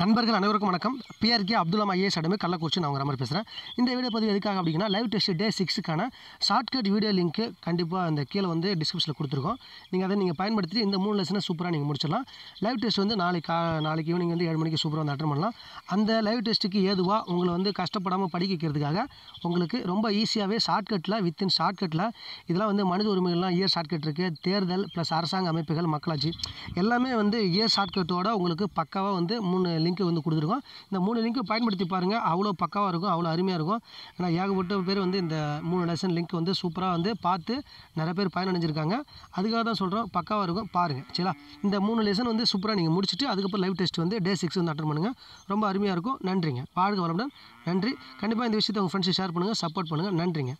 நண்பர்கள் அனைவருக்கும் வணக்கம் BRK Abdulla IAS academy Kallakurichi நான் உங்கள் மாதிரி பேசுகிறேன் இந்த வீடியோ பதிவு எதுக்காக அப்படின்னா லைவ் டெஸ்ட் டே சிக்ஸுக்கான ஷார்ட்கட் வீடியோ லிங்க்கு கண்டிப்பாக அந்த கீழே வந்து டிஸ்கிரிப்ஷனில் கொடுத்துருக்கோம் நீங்கள் அதை நீங்கள் பயன்படுத்தி இந்த மூணு லெசனை சூப்பராக நீங்கள் முடிச்சிடலாம் லைவ் டெஸ்ட் வந்து நாளைக்கு நாளைக்கு ஈவினிங் வந்து ஏழு மணிக்கு சூப்பராக வந்து அட்டன் பண்ணலாம் அந்த லைவ் டெஸ்ட்டுக்கு ஏதுவாக உங்களை வந்து கஷ்டப்படாமல் படிக்க வைக்கிறதுக்காக உங்களுக்கு ரொம்ப ஈஸியாகவே ஷார்ட்கட்டில் வித்தின் ஷார்ட்கட்டில் இதெல்லாம் வந்து மனித உரிமைகள்லாம் இயர் ஷார்ட்கட் இருக்குது தேர்தல் ப்ளஸ் அரசாங்க அமைப்புகள் மக்களாட்சி எல்லாமே வந்து இயர் ஷார்ட்கட்டோடு உங்களுக்கு பக்காவாக வந்து மூணு லிங்க் வந்து கொடுத்துருக்கோம் இந்த மூணு லிங்க்கை பயன்படுத்தி பாருங்கள் அவ்வளோ பக்காவாக இருக்கும் அவ்வளோ அருமையாக இருக்கும் ஏன்னா ஏகப்பட்ட பேர் வந்து இந்த மூணு லெசன் லிங்க் வந்து சூப்பராக வந்து பார்த்து நிறைய பேர் பயனடைஞ்சிருக்காங்க அதுக்காக தான் சொல்கிறோம் பக்காவாக இருக்கும் பாருங்கள் சரிங்களா இந்த மூணு லெசன் வந்து சூப்பராக நீங்கள் முடிச்சுட்டு அதுக்கப்புறம் லைவ் டெஸ்ட் வந்து டே சிக்ஸ் வந்து அட்டன் பண்ணுங்கள் ரொம்ப அருமையாக இருக்கும் நன்றிங்க வாழ்க வளமுடன் நன்றி கண்டிப்பாக இந்த விஷயத்தை உங்கள் ஃப்ரெண்ட்ஸை ஷேர் பண்ணுங்கள் சப்போர்ட் பண்ணுங்கள் நன்றிங்க